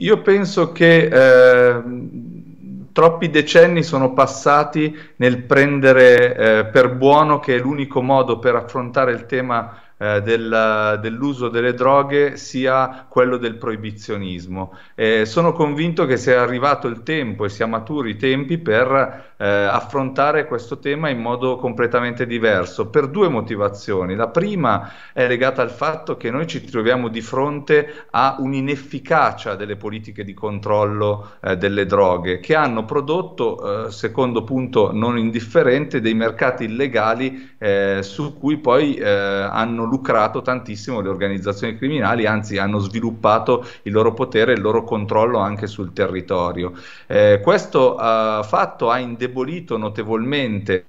Io penso che eh, troppi decenni sono passati nel prendere eh, per buono che l'unico modo per affrontare il tema eh, del, dell'uso delle droghe sia quello del proibizionismo. Eh, sono convinto che sia arrivato il tempo e sia maturi i tempi per eh, affrontare questo tema in modo completamente diverso, per due motivazioni. La prima è legata al fatto che noi ci troviamo di fronte a un'inefficacia delle politiche di controllo eh, delle droghe, che hanno prodotto, eh, secondo punto non indifferente, dei mercati illegali su cui poi hanno lucrato tantissimo le organizzazioni criminali, anzi hanno sviluppato il loro potere e il loro controllo anche sul territorio. Eh, questo eh, fatto ha indebolito notevolmente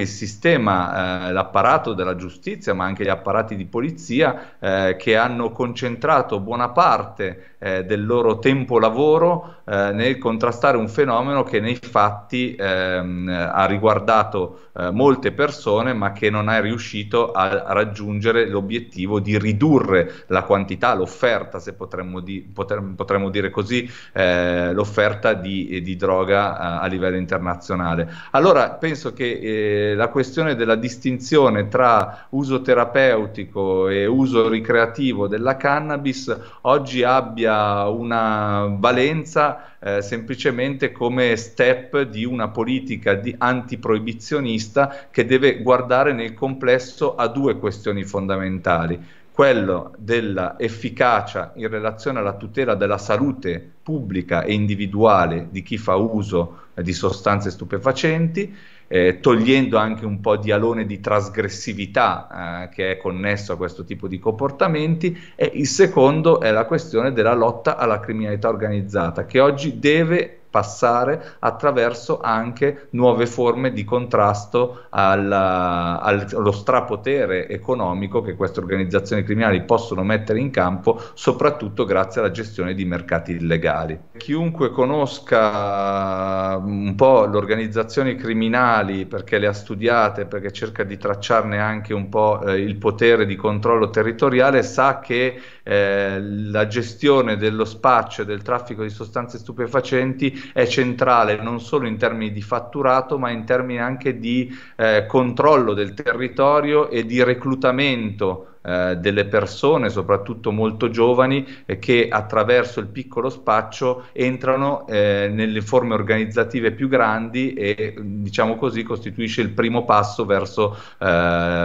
il sistema, eh, l'apparato della giustizia, ma anche gli apparati di polizia eh, che hanno concentrato buona parte eh, del loro tempo lavoro eh, nel contrastare un fenomeno che nei fatti ehm, ha riguardato eh, molte persone, ma che non è riuscito a raggiungere l'obiettivo di ridurre la quantità, l'offerta, se potremmo, di, potremmo, potremmo dire così, eh, l'offerta di, di droga a livello internazionale. Allora penso che la questione della distinzione tra uso terapeutico e uso ricreativo della cannabis oggi abbia una valenza eh, semplicemente come step di una politica di antiproibizionista che deve guardare nel complesso a due questioni fondamentali quello dell'efficacia in relazione alla tutela della salute pubblica e individuale di chi fa uso eh, di sostanze stupefacenti, eh, togliendo anche un po' di alone di trasgressività eh, che è connesso a questo tipo di comportamenti e il secondo è la questione della lotta alla criminalità organizzata che oggi deve passare attraverso anche nuove forme di contrasto alla, allo strapotere economico che queste organizzazioni criminali possono mettere in campo, soprattutto grazie alla gestione di mercati illegali. Chiunque conosca un po' le organizzazioni criminali perché le ha studiate, perché cerca di tracciarne anche un po' eh, il potere di controllo territoriale, sa che eh, la gestione dello spaccio e del traffico di sostanze stupefacenti è centrale non solo in termini di fatturato, ma in termini anche di eh, controllo del territorio e di reclutamento eh, delle persone, soprattutto molto giovani, eh, che attraverso il piccolo spaccio entrano eh, nelle forme organizzative più grandi e diciamo così costituisce il primo passo verso, eh,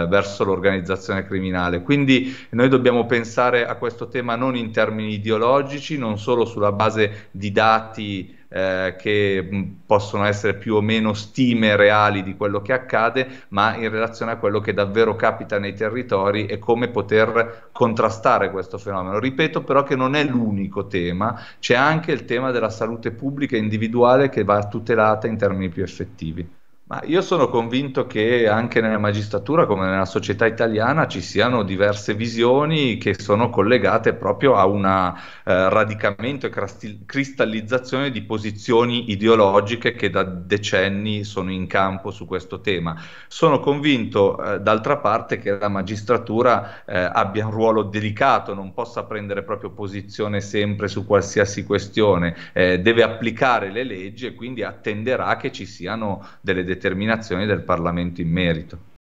verso l'organizzazione criminale. Quindi noi dobbiamo pensare a questo tema non in termini ideologici, non solo sulla base di dati eh, che possono essere più o meno stime reali di quello che accade, ma in relazione a quello che davvero capita nei territori e come poter contrastare questo fenomeno. Ripeto però che non è l'unico tema, c'è anche il tema della salute pubblica individuale che va tutelata in termini più effettivi. Ma io sono convinto che anche nella magistratura, come nella società italiana, ci siano diverse visioni che sono collegate proprio a un eh, radicamento e cristallizzazione di posizioni ideologiche che da decenni sono in campo su questo tema. Sono convinto, eh, d'altra parte, che la magistratura eh, abbia un ruolo delicato, non possa prendere proprio posizione sempre su qualsiasi questione, eh, deve applicare le leggi e quindi attenderà che ci siano delle decisioni determinazioni del Parlamento in merito.